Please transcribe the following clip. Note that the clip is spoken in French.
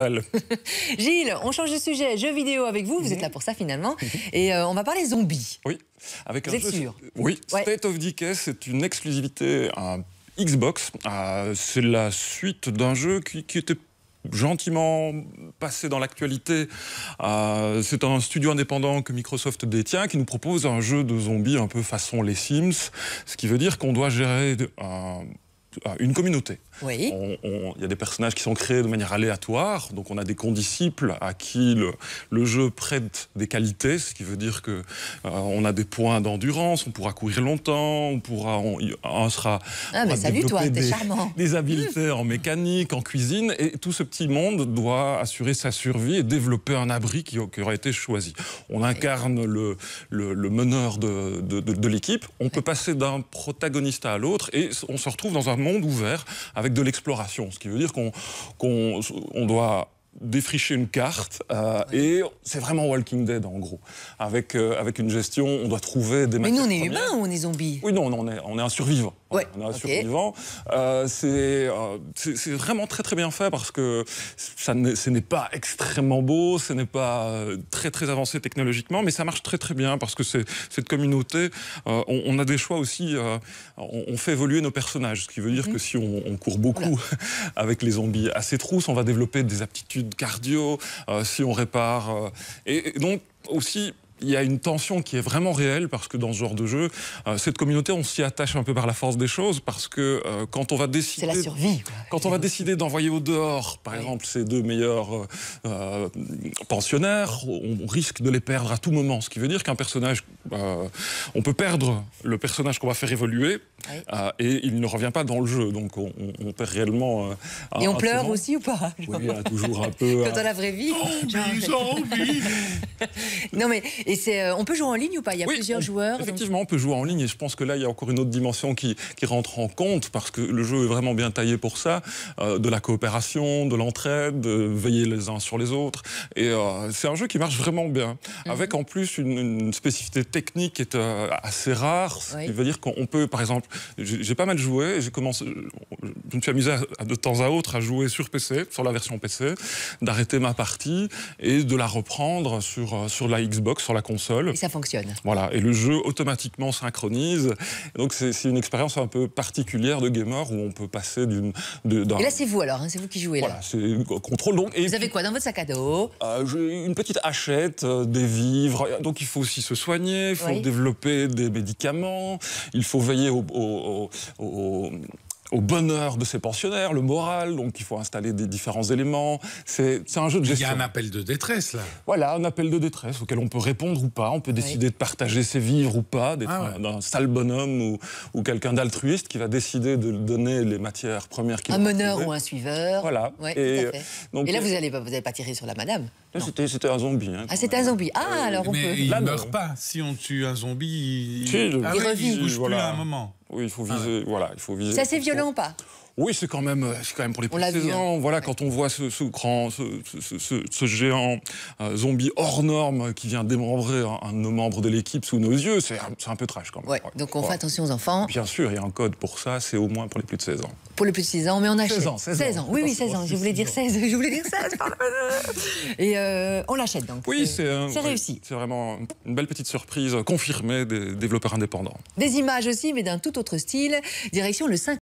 Gilles, on change de sujet, jeux vidéo avec vous, vous êtes là pour ça finalement, mhm. et euh, on va parler zombies. Oui, avec un jeu... sûr Oui, State of Decay, c'est une exclusivité Xbox, euh, c'est la suite d'un jeu qui, était gentiment passé dans l'actualité. Euh, c'est un studio indépendant que Microsoft détient qui nous propose un jeu de zombies un peu façon les Sims, ce qui veut dire qu'on doit gérer une communauté. Oui. On, il y a des personnages qui sont créés de manière aléatoire, donc on a des condisciples à qui le, jeu prête des qualités, ce qui veut dire que euh, on a des points d'endurance, on pourra courir longtemps, on pourra, on, sera, ah, salut toi, des, des habiletés mmh. en mécanique, en cuisine, et tout ce petit monde doit assurer sa survie et développer un abri qui, aura été choisi. On incarne le, le, meneur de, l'équipe, on peut passer d'un protagoniste à l'autre, et on se retrouve dans un monde ouvert. Avec avec de l'exploration, ce qui veut dire qu'on doit défricher une carte euh, et c'est vraiment Walking Dead en gros. Avec, euh, avec une gestion, on doit trouver des Mais nous on est humains ou on est zombies Oui non, on est, on est un survivant on a un survivant. Euh, euh, c'est vraiment très très bien fait parce que ça ce n'est pas extrêmement beau, ce n'est pas euh, très très avancé technologiquement, mais ça marche très très bien parce que cette communauté, on, a des choix aussi, on, fait évoluer nos personnages, ce qui veut dire mhm. que si on, court beaucoup avec les zombies à ses trousses, on va développer des aptitudes cardio, si on répare. et donc aussi il y a une tension qui est vraiment réelle parce que dans ce genre de jeu, euh, cette communauté, on s'y attache un peu par la force des choses parce que euh, quand on va décider, la survie, Quand on va décider d'envoyer au dehors, par exemple, ces deux meilleurs euh, pensionnaires, on risque de les perdre à tout moment. Ce qui veut dire qu'un personnage, on peut perdre le personnage qu'on va faire évoluer et il ne revient pas dans le jeu, donc on, perd réellement. et on pleure aussi ou pas Oui, toujours un peu. dans la vraie vie. Oh, non mais et c'est, euh, on peut jouer en ligne ou pas Il y a plusieurs joueurs. Effectivement, on peut jouer en ligne et je pense que là, il y a encore une autre dimension qui, qui rentre en compte parce que le jeu est vraiment bien taillé pour ça, euh, de la coopération, de l'entraide, de veiller les uns sur les autres. Et euh, c'est un jeu qui marche vraiment bien, mhm. avec en plus une, spécificité technique qui est assez rare. Ce qui veut dire qu'on peut, par exemple, j'ai pas mal joué, j'ai commencé, je me suis amusé de temps à autre à jouer sur PC, sur la version PC, d'arrêter ma partie et de la reprendre sur, sur la Xbox, sur la console. Et ça fonctionne. Voilà, et le jeu automatiquement synchronise. Donc c'est une expérience un peu particulière de gamer où on peut passer d'une... Et là c'est vous alors, hein, c'est vous qui jouez là. Voilà, c'est contrôle donc. Et vous avez quoi dans votre sac à dos euh, Une petite hachette, euh, des vivres. Donc il faut aussi se soigner, il faut développer des médicaments, il faut veiller au, au, au bonheur de ses pensionnaires, le moral, donc il faut installer des différents éléments. C'est un jeu de gestion. Il y a un appel de détresse, là. Voilà, un appel de détresse auquel on peut répondre ou pas. On peut décider de partager ses vivres ou pas, d'être ah un, sale bonhomme ou, quelqu'un d'altruiste qui va décider de donner les matières premières qu'il Un meneur ou un suiveur. Voilà. et, euh, et là, euh, vous n'allez vous pas tirer sur la madame c'était un zombie. Hein, ah, c'est un zombie. Ah, euh, alors on mais peut. Il ne meurt pas. Si on tue un zombie, il, ne bouge plus à un moment. Oui, il faut ah viser. Voilà, il faut viser. C'est assez violent ou pas oui, c'est quand même, euh, c'est quand même pour les plus de ans. Voilà, quand on voit ce, ce, ce, géant euh, zombie hors norme qui vient démembrer un, de nos membres de l'équipe sous nos yeux, c'est un, un, peu trash quand même. donc on fait attention aux enfants. Bien sûr, il y a un code pour ça, c'est au moins pour les plus de 16 ans. Pour les plus de 16 ans, mais on achète. 16 ans, 16, ans. Oui, oui, 16 ans. Je voulais dire 16. Je voulais dire 16. Et euh, on l'achète donc. Oui, c'est réussi. C'est vraiment une belle petite surprise confirmée des développeurs indépendants. Des images aussi, mais d'un tout autre style. Direction le 5.